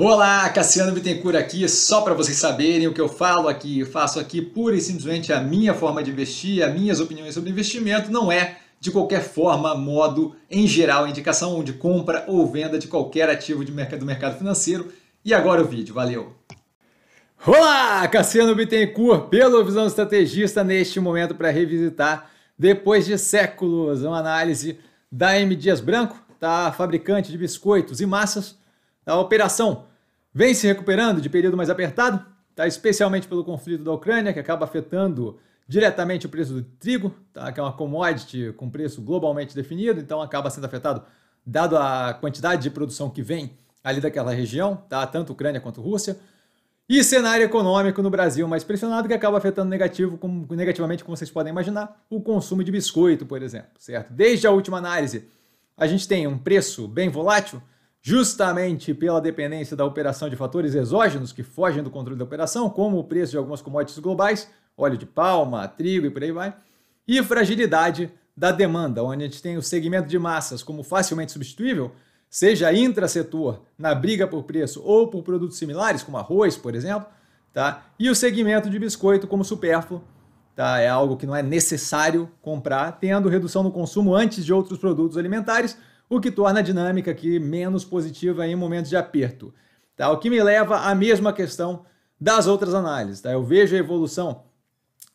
Olá, Cassiano Bittencourt aqui, só para vocês saberem o que eu falo aqui, eu faço aqui pura e simplesmente a minha forma de investir, as minhas opiniões sobre investimento, não é de qualquer forma, modo, em geral, indicação de compra ou venda de qualquer ativo de mercado, do mercado financeiro. E agora o vídeo, valeu! Olá, Cassiano Bittencourt, pelo Visão Estrategista, neste momento para revisitar, depois de séculos, uma análise da M. Dias Branco, tá? fabricante de biscoitos e massas, da operação vem se recuperando de período mais apertado, tá? especialmente pelo conflito da Ucrânia, que acaba afetando diretamente o preço do trigo, tá? que é uma commodity com preço globalmente definido, então acaba sendo afetado dado a quantidade de produção que vem ali daquela região, tá? tanto Ucrânia quanto Rússia. E cenário econômico no Brasil mais pressionado, que acaba afetando negativo, negativamente, como vocês podem imaginar, o consumo de biscoito, por exemplo. certo? Desde a última análise, a gente tem um preço bem volátil, justamente pela dependência da operação de fatores exógenos que fogem do controle da operação, como o preço de algumas commodities globais, óleo de palma, trigo e por aí vai, e fragilidade da demanda, onde a gente tem o segmento de massas como facilmente substituível, seja intra setor na briga por preço ou por produtos similares, como arroz, por exemplo, tá? e o segmento de biscoito como supérfluo, tá? é algo que não é necessário comprar, tendo redução no consumo antes de outros produtos alimentares, o que torna a dinâmica aqui menos positiva em momentos de aperto. Tá? O que me leva à mesma questão das outras análises. Tá? Eu vejo a evolução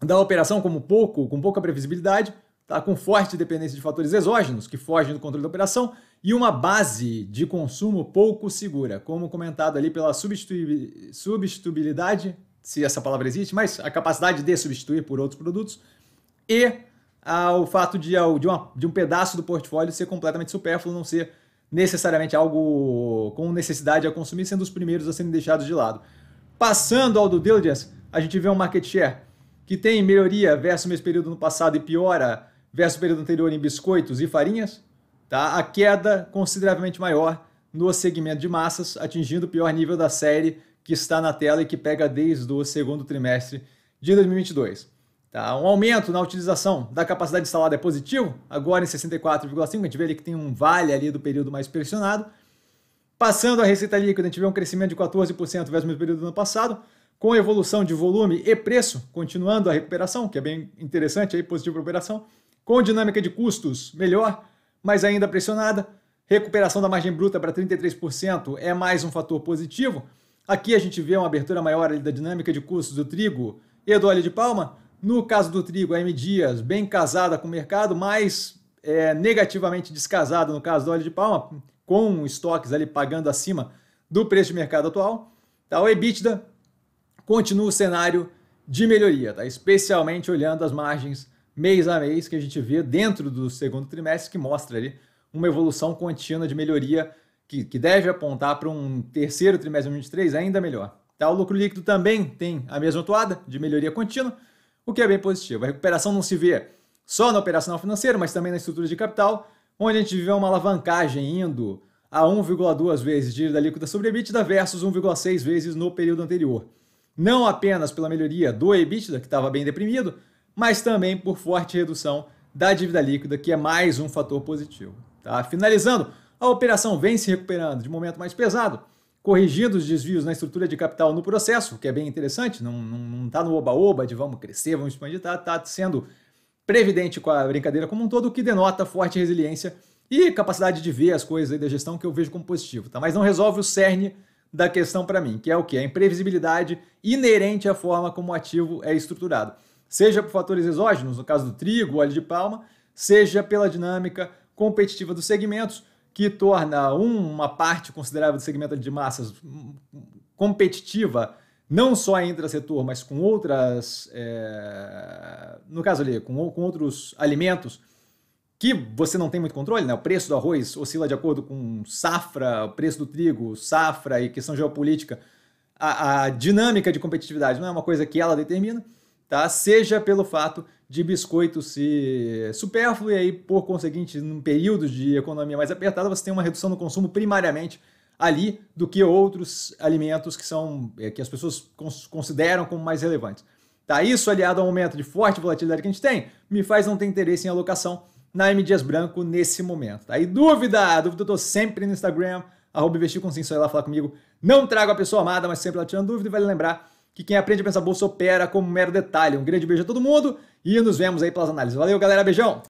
da operação como pouco, com pouca previsibilidade, tá? com forte dependência de fatores exógenos que fogem do controle da operação e uma base de consumo pouco segura, como comentado ali pela substituibilidade, se essa palavra existe, mas a capacidade de substituir por outros produtos e ao fato de, de, uma, de um pedaço do portfólio ser completamente supérfluo, não ser necessariamente algo com necessidade a consumir, sendo os primeiros a serem deixados de lado. Passando ao do diligence, a gente vê um market share que tem melhoria versus o mesmo período no passado e piora versus o período anterior em biscoitos e farinhas. Tá? A queda consideravelmente maior no segmento de massas, atingindo o pior nível da série que está na tela e que pega desde o segundo trimestre de 2022. Tá? Um aumento na utilização da capacidade instalada é positivo, agora em 64,5, a gente vê ali que tem um vale ali do período mais pressionado. Passando a receita líquida, a gente vê um crescimento de 14% versus o mesmo período do ano passado, com evolução de volume e preço, continuando a recuperação, que é bem interessante, aí, positivo para a operação, com dinâmica de custos melhor, mas ainda pressionada, recuperação da margem bruta para 33% é mais um fator positivo. Aqui a gente vê uma abertura maior da dinâmica de custos do trigo e do óleo de palma, no caso do trigo, a M. Dias, bem casada com o mercado, mas é, negativamente descasada no caso do óleo de palma, com estoques ali pagando acima do preço de mercado atual. Tá? O EBITDA continua o cenário de melhoria, tá? especialmente olhando as margens mês a mês que a gente vê dentro do segundo trimestre, que mostra ali uma evolução contínua de melhoria que, que deve apontar para um terceiro trimestre de 2023 ainda melhor. Tá? O lucro líquido também tem a mesma toada de melhoria contínua o que é bem positivo. A recuperação não se vê só na operacional financeira, mas também na estrutura de capital, onde a gente vê uma alavancagem indo a 1,2 vezes dívida líquida sobre EBITDA versus 1,6 vezes no período anterior. Não apenas pela melhoria do EBITDA, que estava bem deprimido, mas também por forte redução da dívida líquida, que é mais um fator positivo. Tá? Finalizando, a operação vem se recuperando de momento mais pesado, corrigindo os desvios na estrutura de capital no processo, que é bem interessante, não está no oba-oba de vamos crescer, vamos expandir, está tá sendo previdente com a brincadeira como um todo, o que denota forte resiliência e capacidade de ver as coisas aí da gestão que eu vejo como positivo, tá? Mas não resolve o cerne da questão para mim, que é o que? A imprevisibilidade inerente à forma como o ativo é estruturado. Seja por fatores exógenos, no caso do trigo, óleo de palma, seja pela dinâmica competitiva dos segmentos, que torna uma parte considerável do segmento de massas hum, competitiva, não só entre setor, mas com outras, é, no caso ali, com, com outros alimentos, que você não tem muito controle, né? O preço do arroz oscila de acordo com safra, o preço do trigo, safra e questão geopolítica. A, a dinâmica de competitividade não é uma coisa que ela determina, tá? Seja pelo fato de biscoito se supérfluo e aí, por conseguinte, num período de economia mais apertada, você tem uma redução no consumo primariamente ali do que outros alimentos que são eh, que as pessoas consideram como mais relevantes. Tá, isso aliado ao momento de forte volatilidade que a gente tem, me faz não ter interesse em alocação na M Dias Branco nesse momento. Tá? E dúvida, dúvida eu tô sempre no Instagram, arroba investir com sim, só ir lá falar comigo. Não trago a pessoa amada, mas sempre lá tirando dúvida e vale lembrar que quem aprende a pensar bolsa opera como um mero detalhe. Um grande beijo a todo mundo e nos vemos aí pelas análises. Valeu, galera. Beijão!